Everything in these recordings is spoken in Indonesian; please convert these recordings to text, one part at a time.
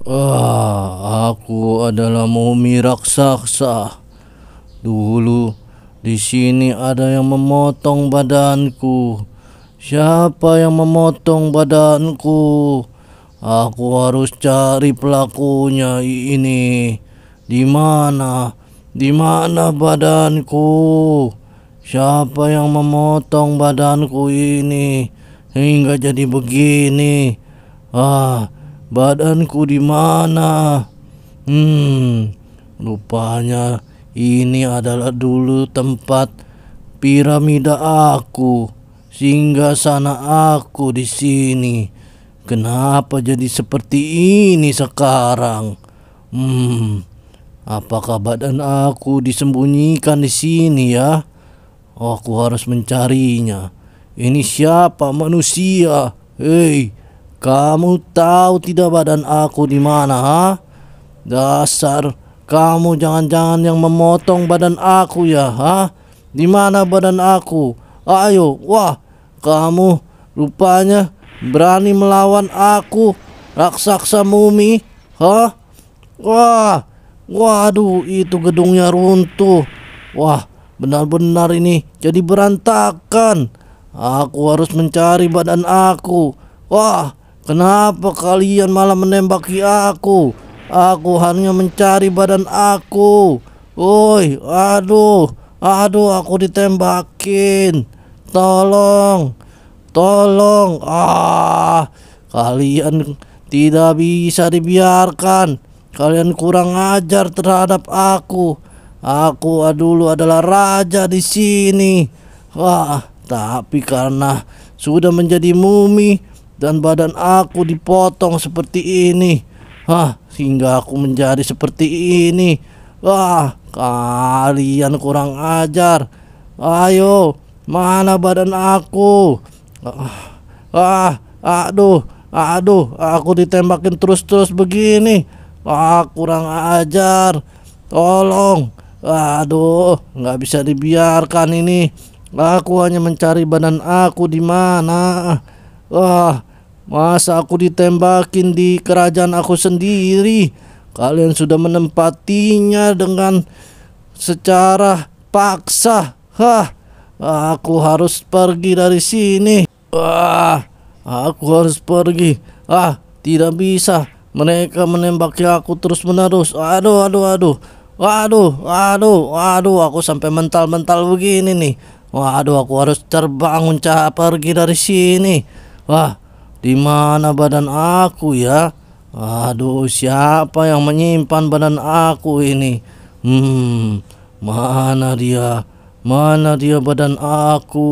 Wah, aku adalah mumi raksasa. Dulu di sini ada yang memotong badanku. Siapa yang memotong badanku? Aku harus cari pelakunya ini. Di mana? Di mana badanku? Siapa yang memotong badanku ini hingga jadi begini? Ah, badanku di mana? Hmm, rupanya ini adalah dulu tempat piramida aku. Sehingga sana aku di sini. Kenapa jadi seperti ini sekarang? Hmm, apakah badan aku disembunyikan di sini ya? Aku harus mencarinya. Ini siapa manusia? Hei, kamu tahu tidak badan aku di mana, ha? Dasar kamu jangan-jangan yang memotong badan aku ya, ha? Di mana badan aku? Ayo, wah, kamu rupanya berani melawan aku, raksasa mumi, ha? Wah, waduh, itu gedungnya runtuh. Wah, benar-benar ini jadi berantakan. Aku harus mencari badan aku. Wah, Kenapa kalian malah menembaki aku? Aku hanya mencari badan aku. Woi, aduh, aduh, aku ditembakin. Tolong, tolong. Ah, kalian tidak bisa dibiarkan. Kalian kurang ajar terhadap aku. Aku dulu adalah raja di sini. Wah, tapi karena sudah menjadi mumi, dan badan aku dipotong seperti ini. Hah, sehingga aku menjadi seperti ini. Wah, kalian kurang ajar. Ayo, mana badan aku? Ah, ah aduh, aduh, aku ditembakin terus-terus begini. Wah, kurang ajar. Tolong. Aduh, nggak bisa dibiarkan ini. Aku hanya mencari badan aku di mana. Wah, Masa aku ditembakin di kerajaan aku sendiri? Kalian sudah menempatinya dengan secara paksa. Hah, aku harus pergi dari sini. Wah, aku harus pergi. Ah, tidak bisa. Mereka menembaki aku terus-menerus. Aduh, aduh, aduh. Waduh, waduh, waduh, aku sampai mental-mental begini nih. Waduh, aku harus terbangun cah pergi dari sini. Wah, di mana badan aku ya? Aduh, siapa yang menyimpan badan aku ini? Hmm, mana dia? Mana dia badan aku?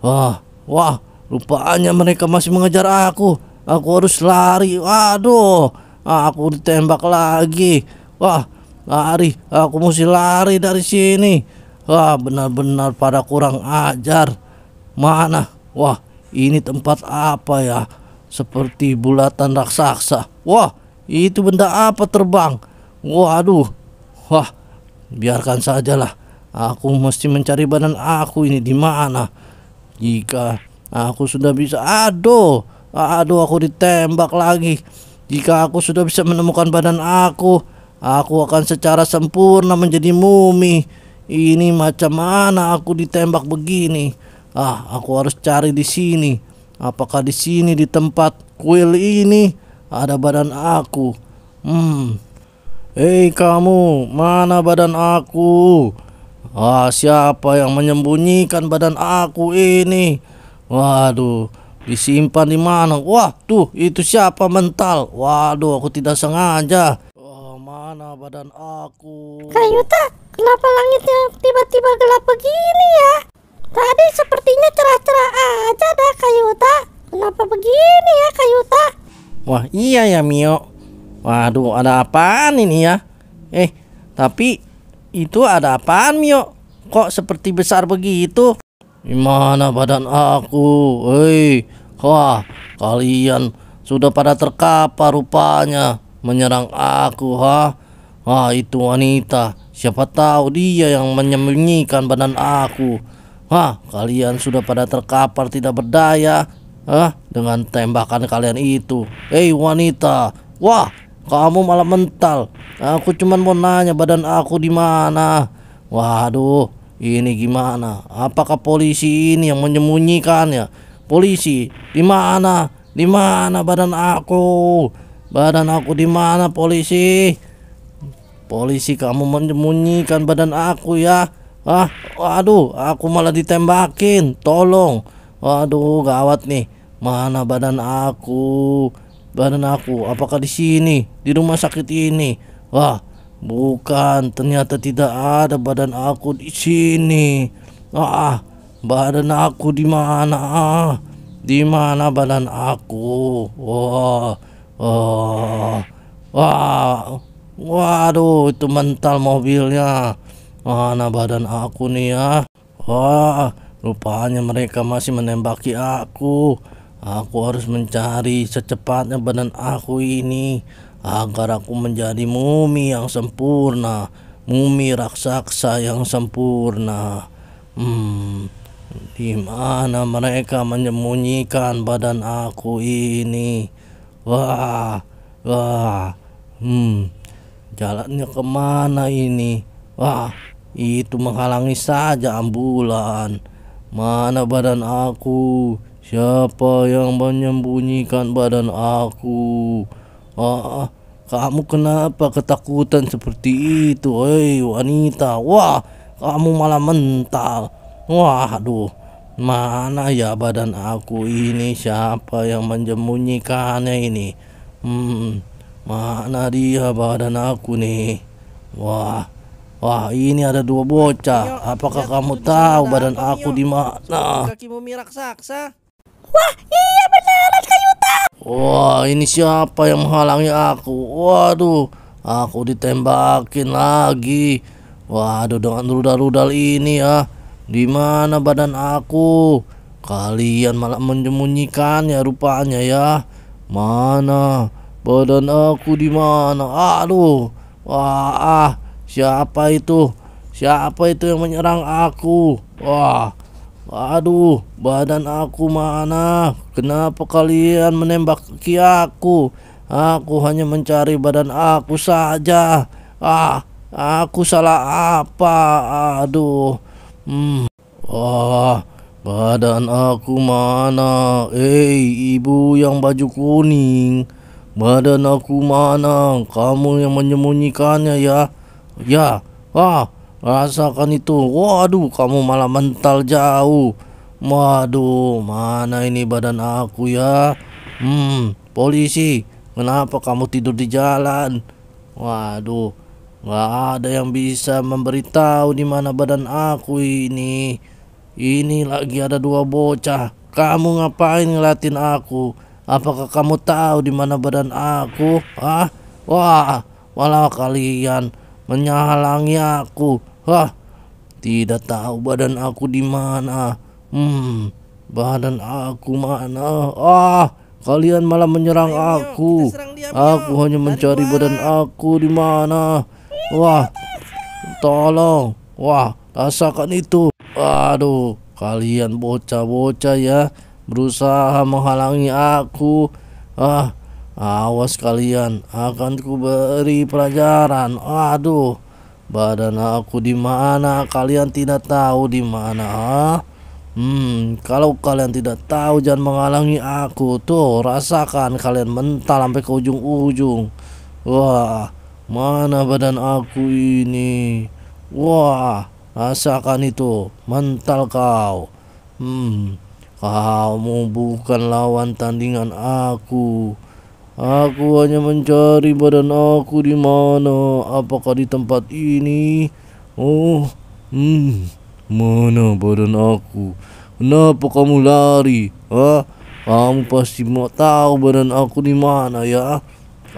Wah, wah, rupanya mereka masih mengejar aku. Aku harus lari. Aduh, aku ditembak lagi. Wah, lari. Aku mesti lari dari sini. Wah, benar-benar pada kurang ajar. Mana? Wah, ini tempat apa ya? Seperti bulatan raksasa. Wah, itu benda apa terbang? Waduh. Wah, biarkan sajalah. Aku mesti mencari badan aku ini di mana. Jika aku sudah bisa, aduh, aduh aku ditembak lagi. Jika aku sudah bisa menemukan badan aku, Aku akan secara sempurna menjadi mumi. Ini macam mana aku ditembak begini? Ah, aku harus cari di sini. Apakah di sini di tempat kuil ini ada badan aku? Hmm. Hei kamu, mana badan aku? Ah, siapa yang menyembunyikan badan aku ini? Waduh, disimpan di mana? Wah, tuh itu siapa mental? Waduh, aku tidak sengaja. Oh, mana badan aku? Kayuta, kenapa langitnya tiba-tiba gelap begini ya? Tadi sepertinya cerah-cerah aja dah Kayuta. Kenapa begini ya Kayuta? Wah iya ya Mio. Waduh ada apaan ini ya? Eh tapi itu ada apaan Mio? Kok seperti besar begitu? Gimana badan aku? Hei, wah kalian sudah pada terkapar rupanya menyerang aku ha? Wah itu wanita, siapa tahu dia yang menyembunyikan badan aku. Hah, kalian sudah pada terkapar tidak berdaya. Hah, dengan tembakan kalian itu. Hei wanita, wah, kamu malah mental. Aku cuma mau nanya badan aku di mana. Waduh, ini gimana? Apakah polisi ini yang menyembunyikannya? Polisi, di mana? Di mana badan aku? Badan aku di mana polisi? Polisi kamu menyembunyikan badan aku ya? Ah, aduh, aku malah ditembakin. Tolong. Waduh, gawat nih. Mana badan aku? Badan aku apakah di sini? Di rumah sakit ini. Wah, bukan. Ternyata tidak ada badan aku di sini. Ah, badan aku di mana? Ah, di mana badan aku? Wah. Wah. Wah. Waduh, itu mental mobilnya. Mana badan aku nih ya? Wah, rupanya mereka masih menembaki aku. Aku harus mencari secepatnya badan aku ini agar aku menjadi mumi yang sempurna, mumi raksasa yang sempurna. Hmm, di mana mereka menyembunyikan badan aku ini? Wah, wah, hmm, jalannya kemana ini? Wah, itu menghalangi saja ambulan. Mana badan aku? Siapa yang menyembunyikan badan aku? Ah, kamu kenapa ketakutan seperti itu? Hei wanita, wah kamu malah mental. Wah, aduh, mana ya badan aku ini? Siapa yang menyembunyikannya ini? Hmm, mana dia badan aku nih? Wah, Wah, ini ada dua bocah. Apakah kamu tahu badan aku di mana? Kakimu miraksaksa. Wah, iya beneran Kayuta. Wah, ini siapa yang menghalangi aku? Waduh, aku ditembakin lagi. Waduh, dengan rudal-rudal ini ya. Di mana badan aku? Kalian malah menyembunyikannya rupanya ya. Mana? Badan aku di mana? Aduh. Wah, ah. Siapa itu? Siapa itu yang menyerang aku? Wah, aduh, badan aku mana? Kenapa kalian menembaki aku? Aku hanya mencari badan aku saja. Ah, aku salah apa? Aduh. Hmm. Wah, badan aku mana? Eh, ibu yang baju kuning. Badan aku mana? Kamu yang menyembunyikannya ya? Ya, wah, rasakan itu. Waduh, kamu malah mental jauh. Waduh, mana ini badan aku ya? Hmm, polisi, kenapa kamu tidur di jalan? Waduh, nggak ada yang bisa memberitahu di mana badan aku ini. Ini lagi ada dua bocah. Kamu ngapain ngelatin aku? Apakah kamu tahu di mana badan aku? Ah, wah, walau kalian menyalangi aku. Hah, tidak tahu badan aku di mana. Hmm, badan aku mana? Ah, kalian malah menyerang aku. Aku hanya mencari ah. badan aku di mana. Wah, tolong. Wah, rasakan itu. Aduh, kalian bocah-bocah ya, berusaha menghalangi aku. Ah, Awas kalian, akan ku beri pelajaran. Aduh, badan aku di mana? Kalian tidak tahu di mana? Ah? Hmm, kalau kalian tidak tahu jangan menghalangi aku. Tuh, rasakan kalian mental sampai ke ujung-ujung. Wah, mana badan aku ini? Wah, rasakan itu, mental kau. Hmm, kamu bukan lawan tandingan aku. Aku hanya mencari badan aku di mana? Apakah di tempat ini? Oh, hmm, mana badan aku? Kenapa kamu lari? Ah, kamu pasti mau tahu badan aku di mana ya?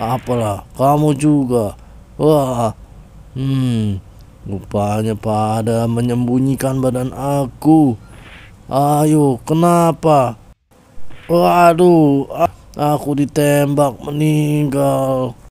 Apalah, kamu juga. Wah, hmm, rupanya pada menyembunyikan badan aku. Ayo, kenapa? Waduh, ah. Aku ditembak meninggal.